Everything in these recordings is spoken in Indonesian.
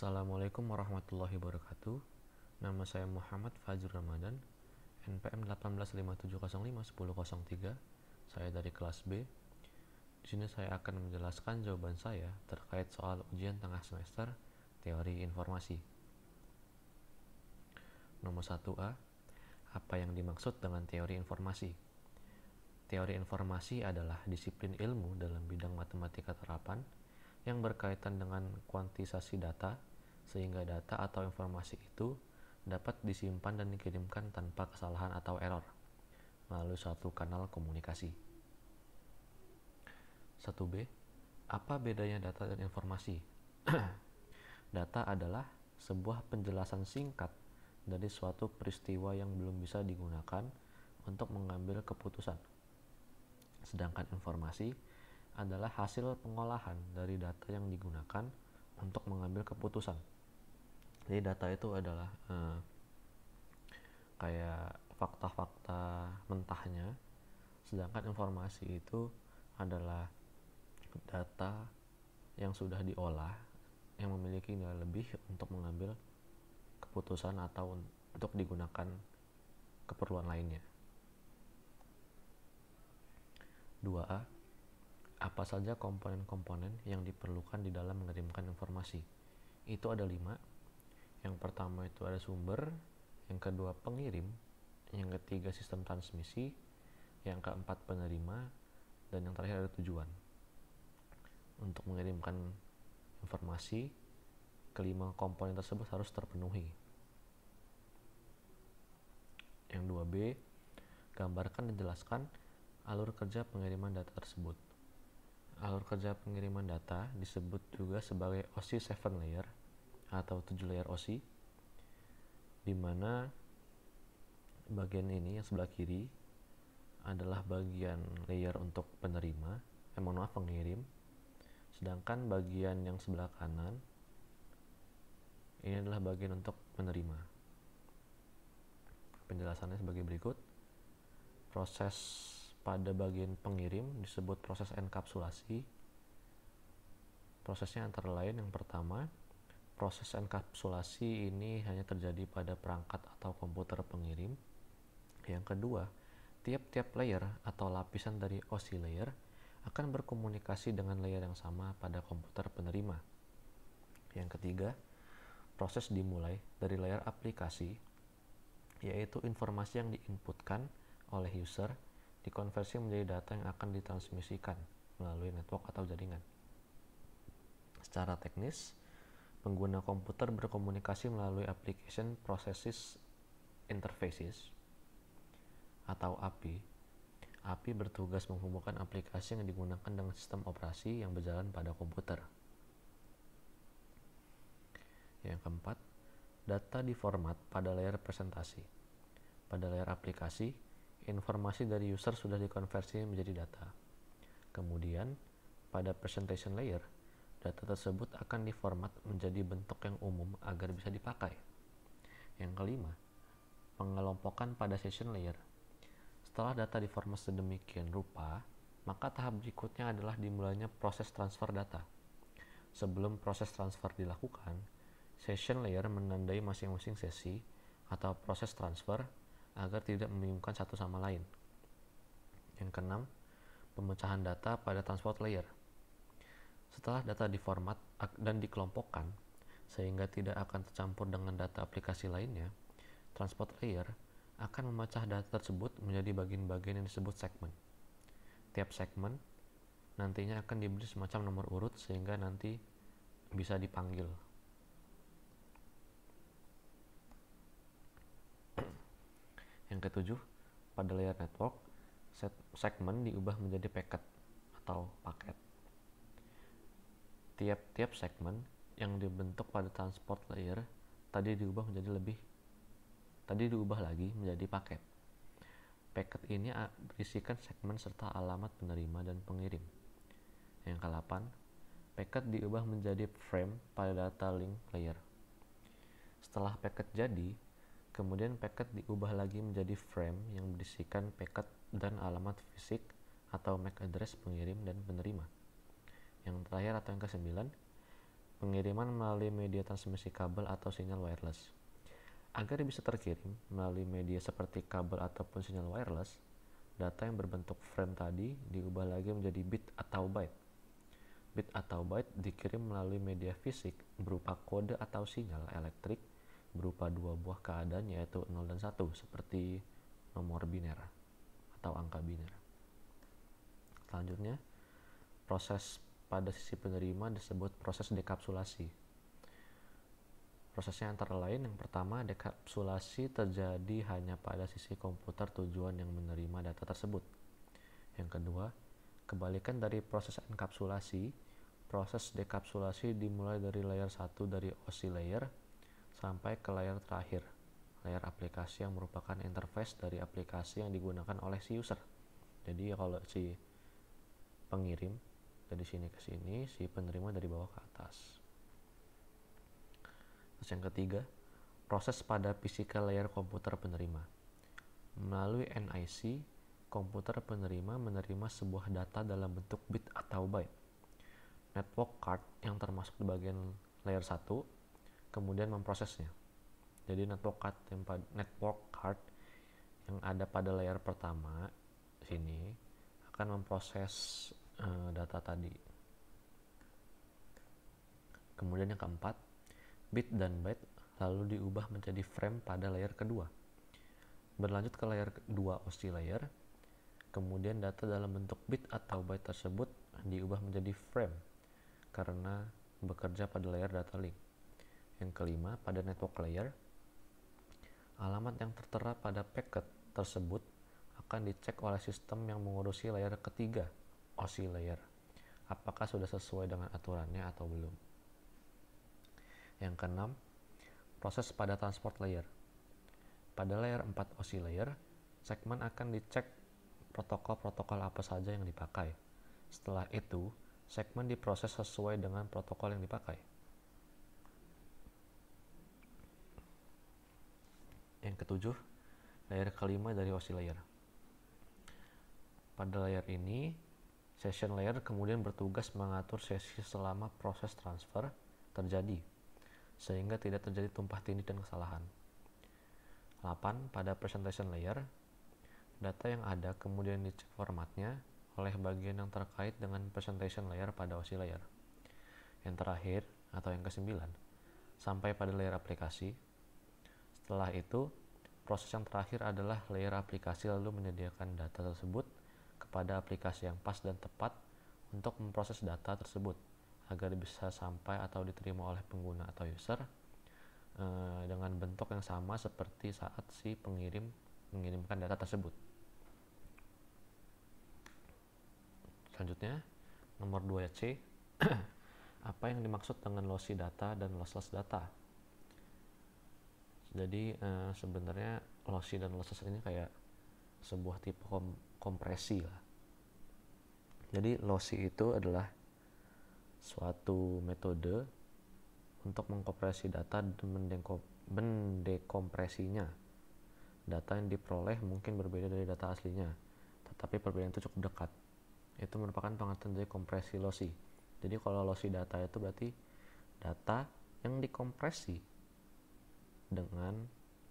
Assalamualaikum warahmatullahi wabarakatuh. Nama saya Muhammad Fajr Ramadan, NPM 18570510003. Saya dari kelas B. Di sini saya akan menjelaskan jawaban saya terkait soal ujian tengah semester teori informasi. Nomor 1A, apa yang dimaksud dengan teori informasi? Teori informasi adalah disiplin ilmu dalam bidang matematika terapan yang berkaitan dengan kuantisasi data sehingga data atau informasi itu dapat disimpan dan dikirimkan tanpa kesalahan atau error melalui suatu kanal komunikasi. 1B. Apa bedanya data dan informasi? data adalah sebuah penjelasan singkat dari suatu peristiwa yang belum bisa digunakan untuk mengambil keputusan. Sedangkan informasi adalah hasil pengolahan dari data yang digunakan untuk mengambil keputusan jadi data itu adalah uh, kayak fakta-fakta mentahnya sedangkan informasi itu adalah data yang sudah diolah yang memiliki nilai lebih untuk mengambil keputusan atau untuk digunakan keperluan lainnya. 2A Apa saja komponen-komponen yang diperlukan di dalam mengirimkan informasi? Itu ada 5 yang pertama itu ada sumber, yang kedua pengirim, yang ketiga sistem transmisi, yang keempat penerima, dan yang terakhir ada tujuan. Untuk mengirimkan informasi, kelima komponen tersebut harus terpenuhi. Yang 2B, gambarkan dan jelaskan alur kerja pengiriman data tersebut. Alur kerja pengiriman data disebut juga sebagai OSI 7 layer atau tujuh layer OSI di mana bagian ini yang sebelah kiri adalah bagian layer untuk penerima eh mohon maaf pengirim sedangkan bagian yang sebelah kanan ini adalah bagian untuk penerima penjelasannya sebagai berikut proses pada bagian pengirim disebut proses enkapsulasi prosesnya antara lain yang pertama Proses enkapsulasi ini hanya terjadi pada perangkat atau komputer pengirim. Yang kedua, tiap-tiap layer atau lapisan dari OC layer akan berkomunikasi dengan layer yang sama pada komputer penerima. Yang ketiga, proses dimulai dari layer aplikasi, yaitu informasi yang diinputkan oleh user dikonversi menjadi data yang akan ditransmisikan melalui network atau jaringan. Secara teknis, pengguna komputer berkomunikasi melalui Application Processes Interfaces atau API. API bertugas menghubungkan aplikasi yang digunakan dengan sistem operasi yang berjalan pada komputer. Yang keempat, data di format pada layar presentasi. Pada layar aplikasi, informasi dari user sudah dikonversi menjadi data. Kemudian, pada presentation layer, Data tersebut akan diformat menjadi bentuk yang umum agar bisa dipakai. Yang kelima, pengelompokan pada session layer. Setelah data diformat sedemikian rupa, maka tahap berikutnya adalah dimulainya proses transfer data. Sebelum proses transfer dilakukan, session layer menandai masing-masing sesi atau proses transfer agar tidak membingungkan satu sama lain. Yang keenam, pemecahan data pada transport layer. Setelah data diformat dan dikelompokkan, sehingga tidak akan tercampur dengan data aplikasi lainnya, transport layer akan memecah data tersebut menjadi bagian-bagian yang disebut segmen. Tiap segmen nantinya akan diberi semacam nomor urut sehingga nanti bisa dipanggil. Yang ketujuh, pada layer network, segmen diubah menjadi packet atau paket tiap-tiap segmen yang dibentuk pada transport layer tadi diubah menjadi lebih tadi diubah lagi menjadi paket. Paket ini berisikan segmen serta alamat penerima dan pengirim. Yang ke-8, paket diubah menjadi frame pada data link layer. Setelah paket jadi, kemudian paket diubah lagi menjadi frame yang berisikan paket dan alamat fisik atau MAC address pengirim dan penerima. Yang terakhir atau yang kesembilan, pengiriman melalui media transmisi kabel atau sinyal wireless. Agar bisa terkirim melalui media seperti kabel ataupun sinyal wireless, data yang berbentuk frame tadi diubah lagi menjadi bit atau byte. Bit atau byte dikirim melalui media fisik berupa kode atau sinyal elektrik berupa dua buah keadaan yaitu 0 dan 1 seperti nomor biner atau angka biner. Selanjutnya, proses pada sisi penerima disebut proses dekapsulasi. Prosesnya antara lain yang pertama dekapsulasi terjadi hanya pada sisi komputer tujuan yang menerima data tersebut. Yang kedua, kebalikan dari proses enkapsulasi, proses dekapsulasi dimulai dari layer 1 dari OSI layer sampai ke layer terakhir, layar aplikasi yang merupakan interface dari aplikasi yang digunakan oleh si user. Jadi kalau si pengirim dari sini ke sini si penerima dari bawah ke atas terus yang ketiga proses pada physical layer komputer penerima melalui NIC komputer penerima menerima sebuah data dalam bentuk bit atau byte network card yang termasuk di bagian layer 1 kemudian memprosesnya jadi network card yang network card yang ada pada layer pertama sini akan memproses uh, data tadi. Kemudian yang keempat, bit dan byte lalu diubah menjadi frame pada layer kedua. Berlanjut ke layer 2 OC layer, kemudian data dalam bentuk bit atau byte tersebut diubah menjadi frame karena bekerja pada layer data link. Yang kelima, pada network layer, alamat yang tertera pada packet tersebut akan dicek oleh sistem yang mengurusi layer ketiga OSI layer. Apakah sudah sesuai dengan aturannya atau belum? Yang keenam, proses pada transport layer. Pada layer 4 OC layer, segmen akan dicek protokol-protokol apa saja yang dipakai. Setelah itu, segmen diproses sesuai dengan protokol yang dipakai. Yang ketujuh, layer kelima dari OC layer. Pada layer ini, Session layer kemudian bertugas mengatur sesi selama proses transfer terjadi, sehingga tidak terjadi tumpah tindih dan kesalahan. 8. Pada presentation layer, data yang ada kemudian dicek formatnya oleh bagian yang terkait dengan presentation layer pada OSI layer. Yang terakhir, atau yang kesembilan, sampai pada layer aplikasi. Setelah itu, proses yang terakhir adalah layer aplikasi lalu menyediakan data tersebut kepada aplikasi yang pas dan tepat untuk memproses data tersebut agar bisa sampai atau diterima oleh pengguna atau user e, dengan bentuk yang sama seperti saat si pengirim mengirimkan data tersebut. Selanjutnya, nomor 2C, apa yang dimaksud dengan lossy data dan lossless data? Jadi e, sebenarnya lossy dan lossless ini kayak sebuah tipe kom kompresi lah. Jadi lossy itu adalah suatu metode untuk mengkompresi data dan mendekompresinya. Data yang diperoleh mungkin berbeda dari data aslinya, tetapi perbedaan itu cukup dekat. Itu merupakan pengertian dari kompresi lossy. Jadi kalau lossy data itu berarti data yang dikompresi dengan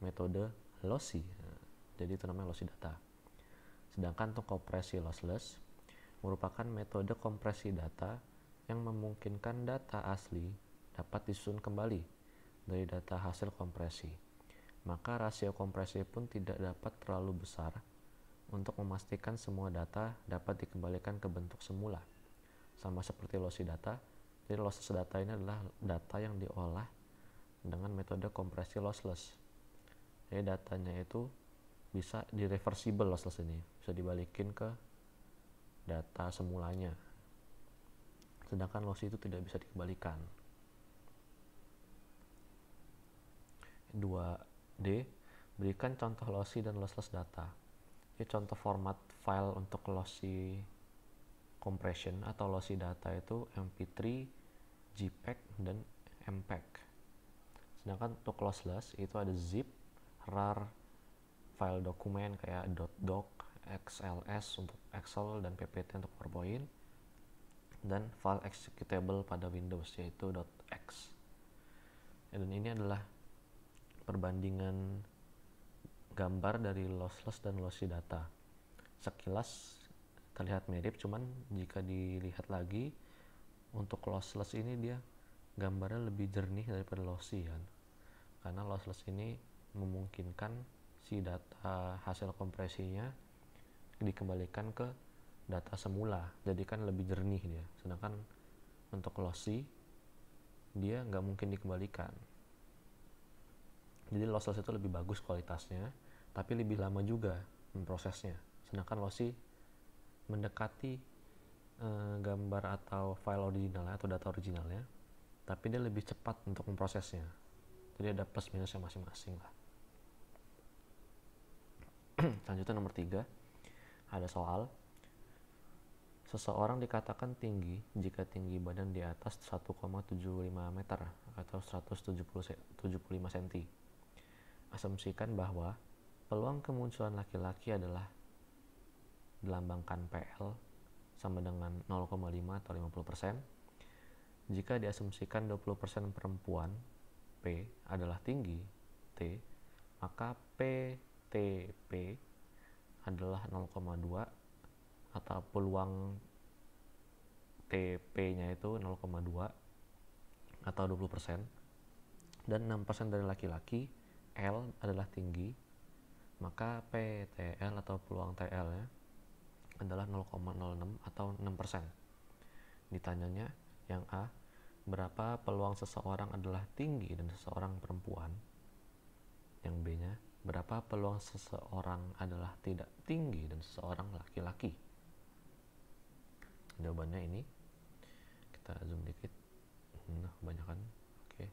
metode lossy. Nah, jadi itu namanya lossy data. Sedangkan untuk kompresi lossless merupakan metode kompresi data yang memungkinkan data asli dapat disusun kembali dari data hasil kompresi. Maka rasio kompresi pun tidak dapat terlalu besar untuk memastikan semua data dapat dikembalikan ke bentuk semula. Sama seperti lossy data, jadi lossless data ini adalah data yang diolah dengan metode kompresi lossless. Jadi datanya itu bisa di reversible lossless ini bisa dibalikin ke data semulanya sedangkan loss itu tidak bisa dikembalikan 2D berikan contoh lossy dan lossless data ini contoh format file untuk lossy compression atau lossy data itu mp3 jpeg dan mpeg sedangkan untuk lossless itu ada zip rar file dokumen kayak .doc XLS untuk Excel dan PPT untuk PowerPoint dan file executable pada Windows yaitu .x ya, dan ini adalah perbandingan gambar dari lossless dan lossy data sekilas terlihat mirip cuman jika dilihat lagi untuk lossless ini dia gambarnya lebih jernih daripada lossy kan karena lossless ini memungkinkan si data hasil kompresinya dikembalikan ke data semula jadi kan lebih jernih dia sedangkan untuk lossy dia nggak mungkin dikembalikan jadi lossless itu lebih bagus kualitasnya tapi lebih lama juga memprosesnya sedangkan lossy mendekati eh, gambar atau file originalnya atau data originalnya tapi dia lebih cepat untuk memprosesnya jadi ada plus minusnya masing-masing lah selanjutnya nomor tiga ada soal Seseorang dikatakan tinggi jika tinggi badan di atas 1,75 meter atau 175 cm. Asumsikan bahwa peluang kemunculan laki-laki adalah dilambangkan PL sama dengan 0,5 atau 50%. Jika diasumsikan 20% perempuan, P adalah tinggi, T, maka PTP adalah 0,2 atau peluang TP-nya itu 0,2 atau 20% dan 6% dari laki-laki L adalah tinggi maka PTL atau peluang TL nya adalah 0,06 atau 6% ditanyanya yang A berapa peluang seseorang adalah tinggi dan seseorang perempuan yang B nya Berapa peluang seseorang adalah tidak tinggi dan seseorang laki-laki? Jawabannya ini. Kita zoom dikit. Hmm, nah, kebanyakan. Oke.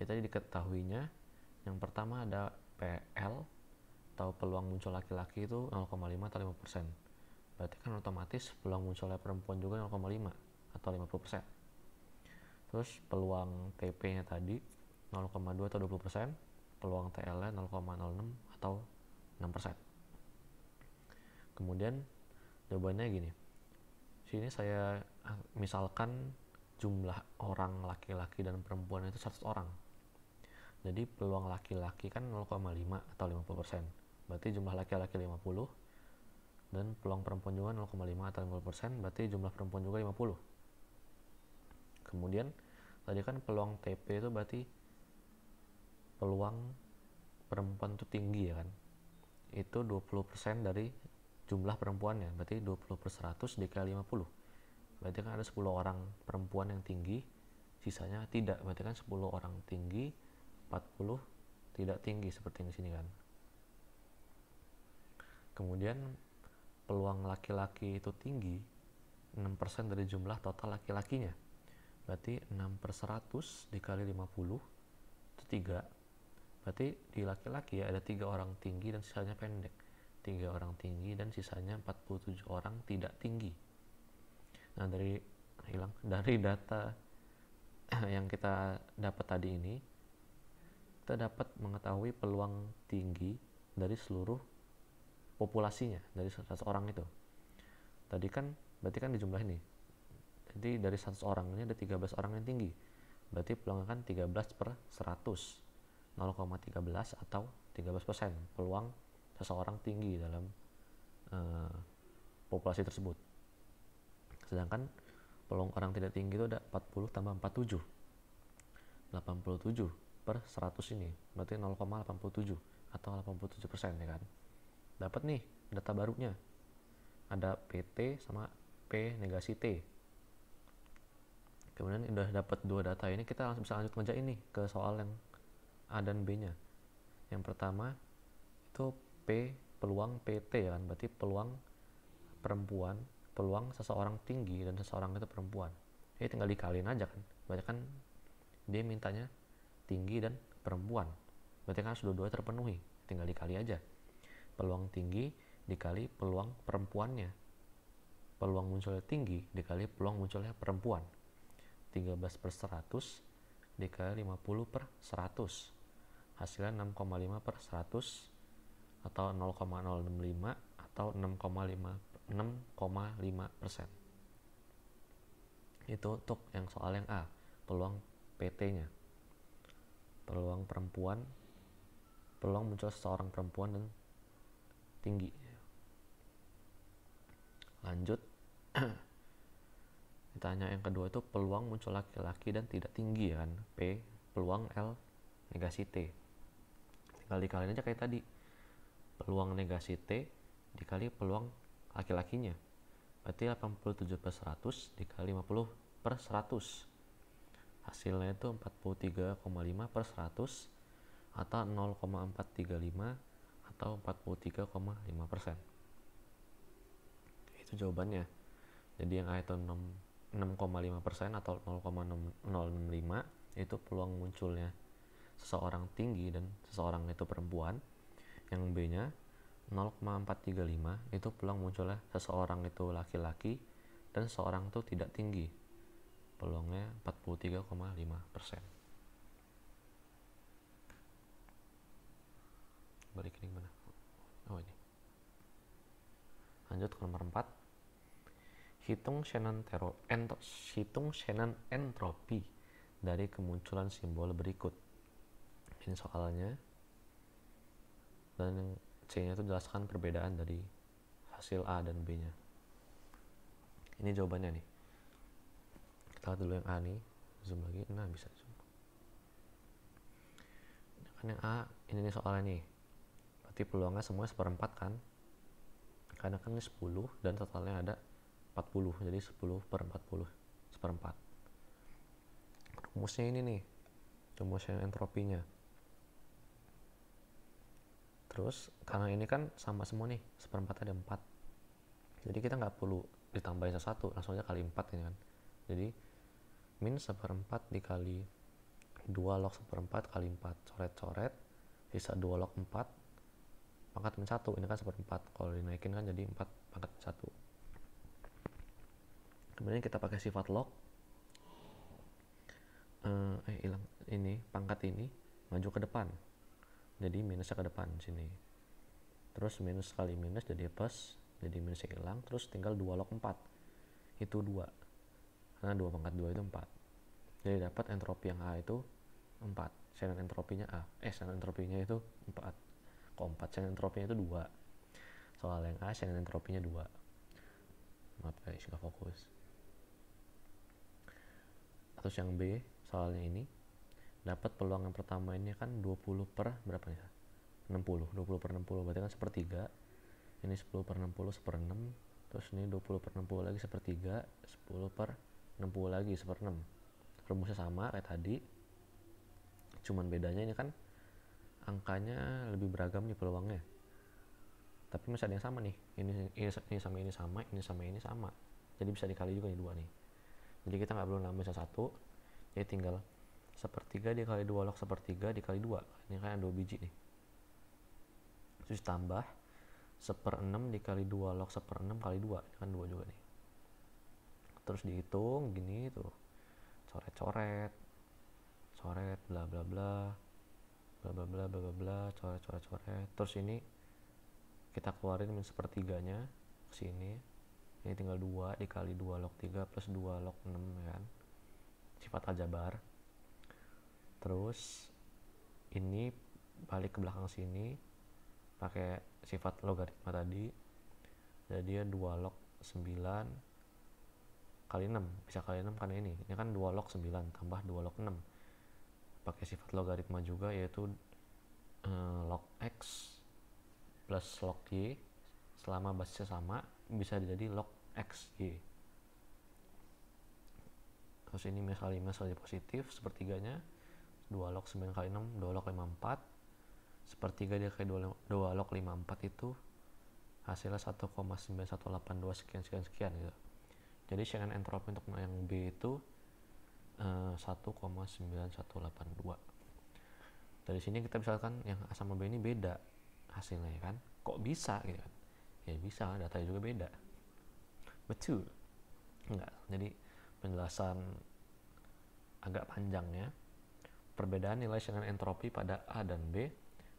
Ya tadi diketahuinya yang pertama ada PL atau peluang muncul laki-laki itu 0,5 atau 5 Berarti kan otomatis peluang munculnya perempuan juga 0,5 atau 50 Terus peluang TP-nya tadi 0,2 atau 20 peluang TL-nya 0,06 atau 6%. Kemudian jawabannya gini. Sini saya ah, misalkan jumlah orang laki-laki dan perempuan itu 100 orang. Jadi peluang laki-laki kan 0,5 atau 50%. Berarti jumlah laki-laki 50 dan peluang perempuan juga 0,5 atau 50% berarti jumlah perempuan juga 50 kemudian tadi kan peluang TP itu berarti peluang perempuan itu tinggi ya kan itu 20% dari jumlah perempuannya berarti 20 per 100 dikali 50 berarti kan ada 10 orang perempuan yang tinggi sisanya tidak berarti kan 10 orang tinggi 40 tidak tinggi seperti yang di sini kan kemudian peluang laki-laki itu tinggi 6% dari jumlah total laki-lakinya berarti 6 per 100 dikali 50 itu 3 berarti di laki-laki ya ada tiga orang tinggi dan sisanya pendek tiga orang tinggi dan sisanya 47 orang tidak tinggi nah dari hilang dari data yang kita dapat tadi ini kita dapat mengetahui peluang tinggi dari seluruh populasinya dari 100 orang itu tadi kan berarti kan di jumlah ini jadi dari seratus orang ini ada 13 orang yang tinggi berarti peluangnya kan 13 per 100 0,13 atau 13% persen peluang seseorang tinggi dalam uh, populasi tersebut. Sedangkan peluang orang tidak tinggi itu ada 40 tambah 47. 87 per 100 ini, berarti 0,87 atau 87 persen ya kan. Dapat nih data barunya. Ada PT sama P negasi T. Kemudian udah dapat dua data ini kita langsung bisa lanjut ngejain nih ke soal yang A dan B-nya. Yang pertama itu P peluang PT ya kan, berarti peluang perempuan, peluang seseorang tinggi dan seseorang itu perempuan. Jadi tinggal dikaliin aja kan. Berarti kan dia mintanya tinggi dan perempuan. Berarti kan sudah dua terpenuhi, tinggal dikali aja. Peluang tinggi dikali peluang perempuannya. Peluang munculnya tinggi dikali peluang munculnya perempuan. 13 per 100 dikali 50 per 100 hasilnya 6,5 per 100 atau 0,065 atau 6,5 persen itu untuk yang soal yang A peluang PT-nya peluang perempuan peluang muncul seorang perempuan dan tinggi lanjut ditanya yang kedua itu peluang muncul laki-laki dan tidak tinggi kan P peluang L negasi T kali dikaliin aja kayak tadi peluang negasi T dikali peluang laki-lakinya berarti 87 per 100 dikali 50 per 100 hasilnya itu 43,5 per 100 atau 0,435 atau 43,5 persen itu jawabannya jadi yang itu 6,5 persen atau 0,065 itu peluang munculnya seseorang tinggi dan seseorang itu perempuan yang B-nya 0,435 itu peluang munculnya seseorang itu laki-laki dan seseorang itu tidak tinggi peluangnya 43,5 persen balik ini mana oh ini lanjut ke nomor 4 hitung Shannon tero hitung Shannon entropi dari kemunculan simbol berikut bikin soalnya dan C-nya itu jelaskan perbedaan dari hasil A dan B-nya. Ini jawabannya nih. Kita lihat dulu yang A nih. Zoom lagi. Nah, bisa zoom. Nah, kan yang A, ini nih soalnya nih. Berarti peluangnya semua seperempat kan? Karena kan ini 10 dan totalnya ada 40. Jadi 10 per 40. Seperempat. Rumusnya ini nih. Rumusnya entropinya terus karena ini kan sama semua nih seperempat ada empat jadi kita nggak perlu ditambahin satu langsung aja kali empat ini gitu kan jadi min seperempat dikali dua log seperempat kali empat, coret-coret sisa dua log empat, pangkat min satu. ini kan seperempat kalau dinaikin kan jadi empat, pangkat min satu kemudian kita pakai sifat log eh, eh hilang ini pangkat ini maju ke depan jadi minusnya ke depan sini terus minus kali minus jadi plus jadi minusnya hilang terus tinggal 2 log 4 itu 2 karena 2 pangkat 2 itu 4 jadi dapat entropi yang A itu 4 senan entropinya A eh senan entropinya itu 4 kok 4 senan entropinya itu 2 soal yang A senan entropinya 2 maaf guys gak fokus terus yang B soalnya ini dapat peluang yang pertama ini kan 20 per berapa ya 60 20 per 60 berarti kan sepertiga ini 10 per 60 enam terus ini 20 per 60 lagi sepertiga 10 per 60 lagi enam rumusnya sama kayak tadi cuman bedanya ini kan angkanya lebih beragam nih peluangnya tapi masih ada yang sama nih ini, ini, ini sama ini sama ini sama ini sama jadi bisa dikali juga nih dua nih jadi kita nggak perlu nambah satu jadi tinggal sepertiga dikali dua log sepertiga dikali dua ini kan yang dua biji nih terus tambah seper enam dikali dua log seper enam kali dua ini kan dua juga nih terus dihitung gini tuh coret-coret coret bla bla bla bla bla bla bla bla bla coret coret coret terus ini kita keluarin min sepertiganya ke sini ini tinggal dua dikali dua log tiga plus dua log enam ya kan sifat aljabar terus ini balik ke belakang sini pakai sifat logaritma tadi jadi dia 2 log 9 kali 6 bisa kali 6 karena ini ini kan 2 log 9 tambah 2 log 6 pakai sifat logaritma juga yaitu eh, log x plus log y selama basisnya sama bisa jadi log x y terus ini misalnya misalnya positif sepertiganya 2 log 9 kali 6 2 log 54 sepertiga dia dikali 2, 2 log 54 itu hasilnya 1,9182 sekian sekian sekian gitu jadi sharing entropi untuk yang B itu uh, eh, 1,9182 dari sini kita bisa kan yang A sama B ini beda hasilnya ya kan kok bisa gitu kan ya bisa datanya juga beda betul enggak jadi penjelasan agak panjang ya Perbedaan nilai dengan entropi pada A dan B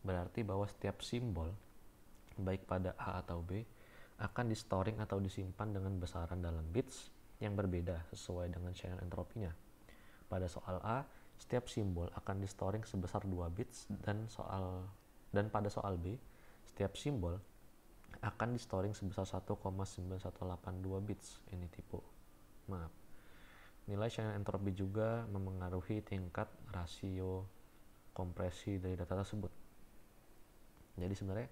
berarti bahwa setiap simbol, baik pada A atau B, akan di storing atau disimpan dengan besaran dalam bits yang berbeda sesuai dengan Shannon entropinya. Pada soal A, setiap simbol akan di storing sebesar 2 bits dan soal dan pada soal B, setiap simbol akan di storing sebesar 1,9182 bits. Ini tipu. Maaf. Nilai Shannon entropi juga memengaruhi tingkat rasio kompresi dari data tersebut. Jadi sebenarnya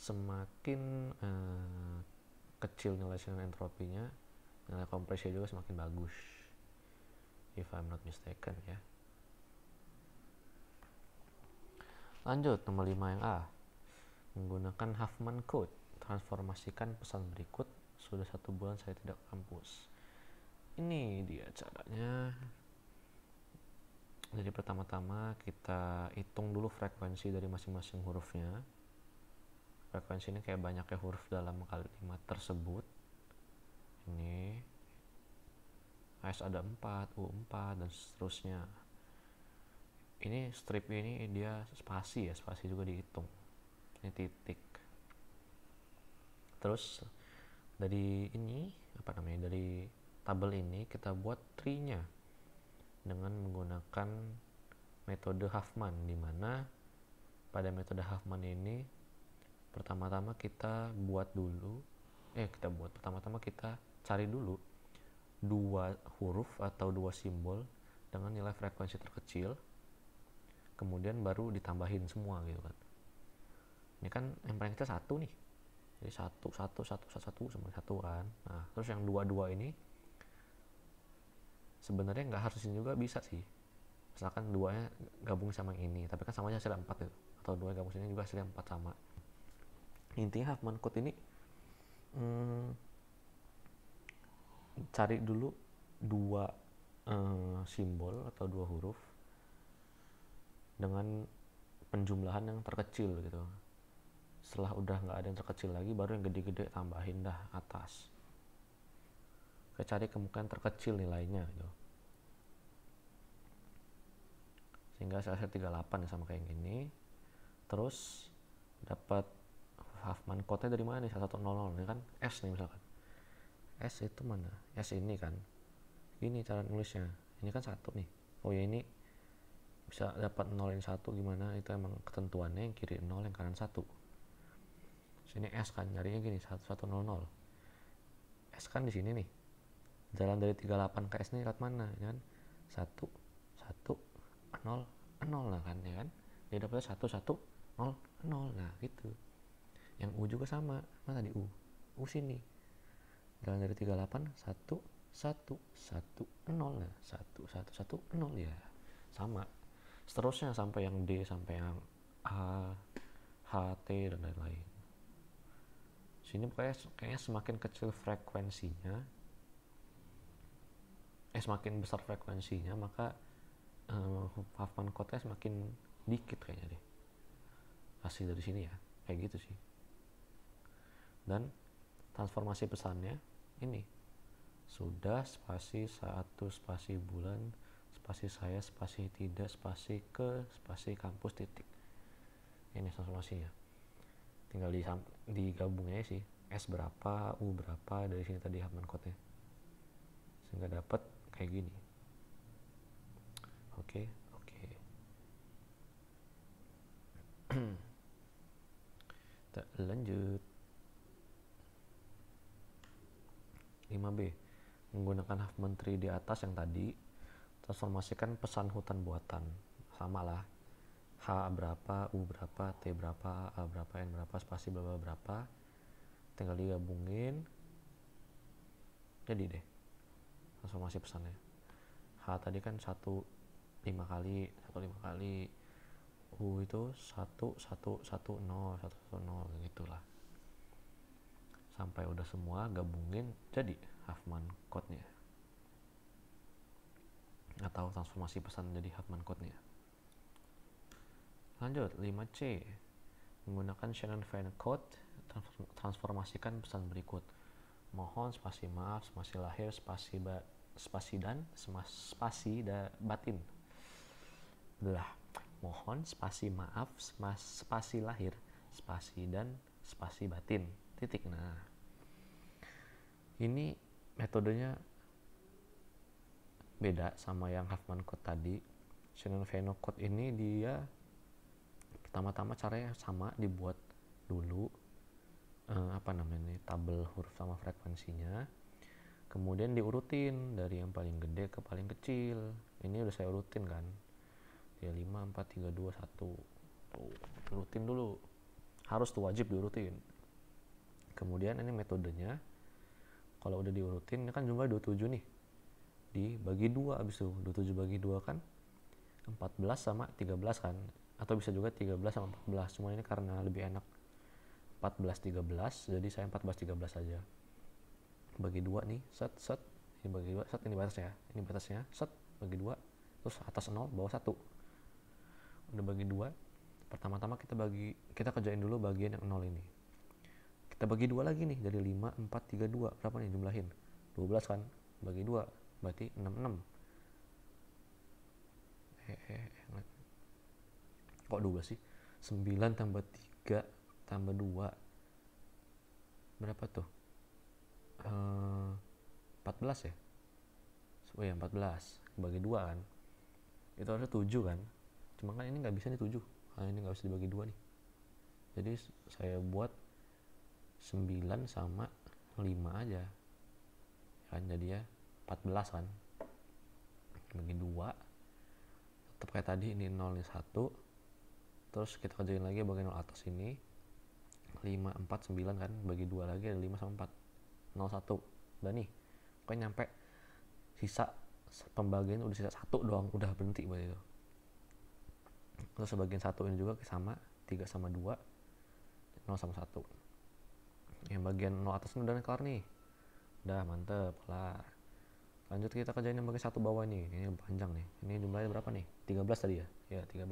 semakin eh, kecil nilai Shannon entropinya, nilai kompresi juga semakin bagus. If I'm not mistaken ya. Lanjut nomor 5 yang A. Menggunakan Huffman Code, transformasikan pesan berikut. Sudah satu bulan saya tidak kampus ini dia caranya jadi pertama-tama kita hitung dulu frekuensi dari masing-masing hurufnya frekuensi ini kayak banyaknya huruf dalam kalimat tersebut ini s ada 4, U4 dan seterusnya ini strip ini dia spasi ya spasi juga dihitung ini titik terus dari ini apa namanya dari tabel ini kita buat tree-nya dengan menggunakan metode Huffman di mana pada metode Huffman ini pertama-tama kita buat dulu eh kita buat pertama-tama kita cari dulu dua huruf atau dua simbol dengan nilai frekuensi terkecil kemudian baru ditambahin semua gitu kan ini kan yang paling kita satu nih jadi satu satu satu satu, satu sama satu kan nah terus yang dua dua ini sebenarnya nggak harus ini juga bisa sih misalkan duanya gabung sama ini tapi kan samanya hasilnya empat gitu atau dua gabung sini juga hasilnya empat sama intinya Huffman Code ini hmm, cari dulu dua hmm, simbol atau dua huruf dengan penjumlahan yang terkecil gitu setelah udah nggak ada yang terkecil lagi baru yang gede-gede tambahin dah atas kita cari kemungkinan terkecil nilainya gitu sehingga saya 38 sama kayak gini terus dapat Huffman kota dari mana nih 1100 ini ya kan S nih misalkan S itu mana S ini kan ini cara nulisnya ini kan satu nih oh ya ini bisa dapat nol yang satu gimana itu emang ketentuannya yang kiri nol yang kanan satu sini S kan nyarinya gini 1100 S kan di sini nih jalan dari 38 ke S ini lewat mana ini ya kan satu satu nol nol lah kan ya kan dia dapatnya satu satu nol nol nah gitu yang u juga sama mana di u u sini jalan dari 38 satu satu satu nol nah satu satu satu nol ya sama seterusnya sampai yang d sampai yang a h t dan lain-lain sini pokoknya kayaknya semakin kecil frekuensinya eh semakin besar frekuensinya maka uh, eh, kote kan semakin dikit kayaknya deh hasil dari sini ya kayak gitu sih dan transformasi pesannya ini sudah spasi satu spasi bulan spasi saya spasi tidak spasi ke spasi kampus titik ini transformasinya tinggal di digabungnya sih S berapa, U berapa dari sini tadi Huffman kote. Sehingga dapat kayak gini. Oke, okay, oke. Okay. Kita lanjut. 5B. Menggunakan half menteri di atas yang tadi, transformasikan pesan hutan buatan. Sama lah. H berapa, U berapa, T berapa, A berapa, N berapa, spasi berapa, berapa. Tinggal digabungin. Jadi deh, transformasi pesannya. H tadi kan satu lima kali satu lima kali u uh, itu satu satu satu nol satu satu nol gitulah sampai udah semua gabungin jadi Huffman code-nya atau transformasi pesan jadi Huffman code-nya lanjut 5C menggunakan Shannon Fan code transformasikan pesan berikut mohon spasi maaf spasi lahir spasi ba, spasi dan spasi da, batin lah Mohon spasi maaf, spasi lahir, spasi dan spasi batin. Titik. Nah, ini metodenya beda sama yang Huffman Code tadi. Shannon Veno Code ini dia pertama-tama caranya sama dibuat dulu eh, apa namanya tabel huruf sama frekuensinya kemudian diurutin dari yang paling gede ke paling kecil ini udah saya urutin kan ya 5 4 3 2 1 tuh rutin dulu harus tuh wajib diurutin kemudian ini metodenya kalau udah diurutin ini kan jumlah 27 nih dibagi 2 abis itu 27 bagi 2 kan 14 sama 13 kan atau bisa juga 13 sama 14 cuma ini karena lebih enak 14 13 jadi saya 14 13 saja bagi dua nih set set ini bagi dua set ini batasnya ini batasnya set bagi dua terus atas 0 bawah 1 udah bagi dua pertama-tama kita bagi kita kerjain dulu bagian yang nol ini kita bagi dua lagi nih dari 5 4 3 2 berapa nih jumlahin 12 kan bagi dua berarti 6 6 eh, eh, eh. kok 12 sih 9 tambah 3 tambah 2 berapa tuh uh, eh, 14 ya oh ya 14 bagi dua kan itu harusnya 7 kan cuma gitu. kan ini nggak bisa nih tujuh nah, ini nggak bisa dibagi dua nih jadi saya buat 9 sama 5 aja ya kan jadi ya 14 kan bagi dua tetap kayak tadi ini 0 ini 1 terus kita kerjain lagi bagian 0 atas ini 5, 4, 9 kan bagi dua lagi ada 5 sama 4 0, 1 udah nih pokoknya nyampe sisa pembagian udah sisa satu doang udah berhenti berarti itu terus sebagian satu ini juga sama 3 sama 2 0 sama 1 yang bagian 0 atas ini udah kelar nih udah mantep kelar lanjut kita kerjain yang bagian satu bawah ini ini panjang nih ini jumlahnya berapa nih 13 tadi ya ya 13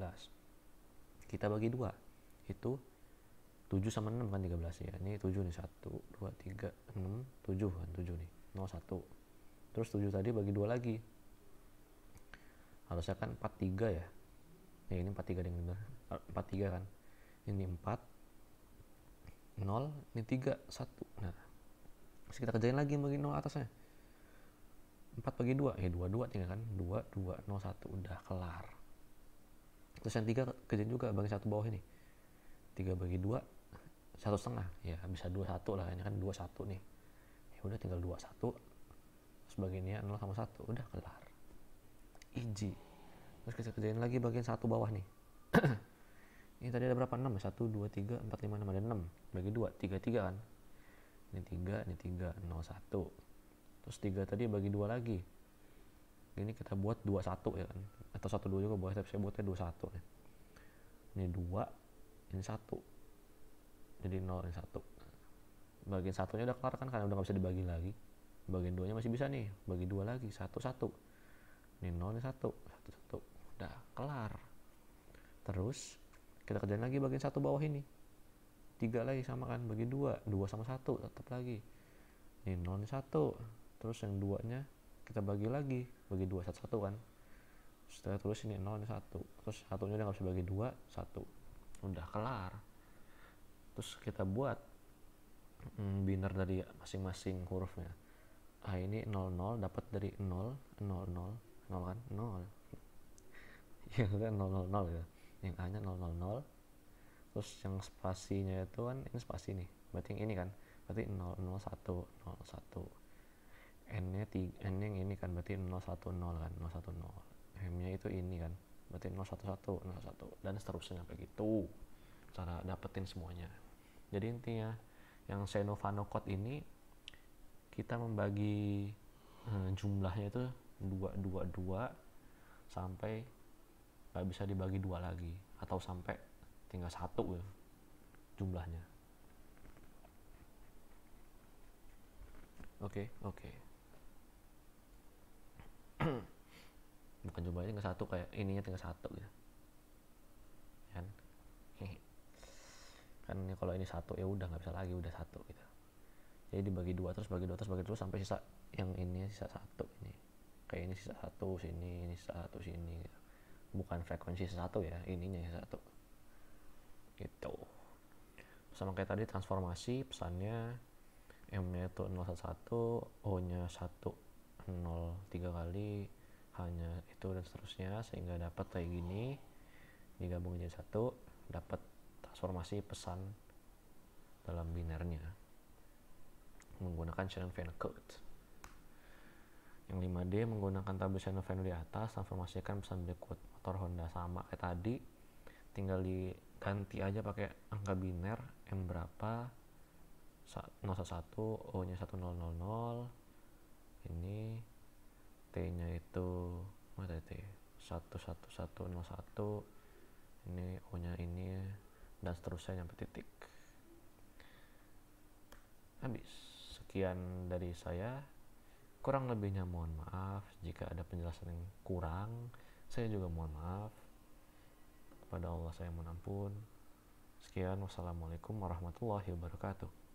kita bagi dua itu 7 sama 6 kan 13 ya ini 7 nih 1 2 3 6 7 kan 7 nih 0 1 terus 7 tadi bagi dua lagi harusnya kan 4 3 ya ya ini 43 yang benar 43 kan ini 4 0 ini 3 1 nah terus kita kerjain lagi bagi 0 atasnya 4 bagi 2 ya 2 2 tinggal kan 2 2 0 1 udah kelar terus yang 3 kerjain juga bagi satu bawah ini 3 bagi 2 satu setengah ya bisa 2 1 lah ini kan 2 1 nih ya udah tinggal 2 1 sebagainya 0 sama 1 udah kelar easy terus kita kerjain lagi bagian satu bawah nih ini tadi ada berapa 6 1 2 3 4 5 6 ada 6 bagi 2 3 3 kan ini 3 ini 3 0 1 terus 3 tadi bagi 2 lagi ini kita buat 2 1 ya kan atau 1 2 juga boleh tapi saya buatnya 2 1 ya. ini 2 ini 1 jadi 0 ini 1 bagian satunya udah kelar kan karena udah gak bisa dibagi lagi bagian 2 nya masih bisa nih bagi 2 lagi 1 1 ini 0 ini 1 1 1 udah kelar terus kita kerjain lagi bagian satu bawah ini tiga lagi sama kan bagi dua dua sama satu tetap lagi ini nol ini satu terus yang duanya kita bagi lagi bagi dua satu satu kan setelah terus ini nol ini satu terus satunya udah nggak bisa bagi dua satu udah kelar terus kita buat mm, biner dari masing-masing hurufnya a ah, ini nol dapat dari nol nol nol 0 kan nol Iya, gitu. yang udah 000 ya yang A nya 000 terus yang spasinya itu kan ini spasi nih berarti yang ini kan berarti 001 01 n nya 3 n yang ini kan berarti 010 kan 010 m nya itu ini kan berarti 011 01 dan seterusnya begitu cara dapetin semuanya jadi intinya yang Senovano Code ini kita membagi hmm, jumlahnya itu 222 sampai nggak bisa dibagi dua lagi atau sampai tinggal satu ya, jumlahnya oke okay, oke okay. bukan jumlahnya tinggal satu kayak ininya tinggal satu ya kan kan ini kalau ini satu ya udah nggak bisa lagi udah satu gitu jadi dibagi dua terus bagi dua terus bagi dua sampai sisa yang ini sisa satu ini kayak ini sisa satu sini ini sisa satu sini gitu bukan frekuensi satu ya ininya ya, satu itu sama kayak tadi transformasi pesannya M nya itu 011 O nya 103 kali H nya itu dan seterusnya sehingga dapat kayak gini digabung jadi satu dapat transformasi pesan dalam binernya menggunakan channel fan Code. Yang 5D menggunakan tabel channel Venn di atas transformasikan pesan berikut motor Honda sama kayak tadi tinggal diganti aja pakai angka biner M berapa 01 O nya 1000 ini T nya itu mana T 11101 ini O nya ini dan seterusnya sampai titik habis sekian dari saya kurang lebihnya mohon maaf jika ada penjelasan yang kurang saya juga mohon maaf. Kepada Allah saya mohon ampun. Sekian, wassalamualaikum warahmatullahi wabarakatuh.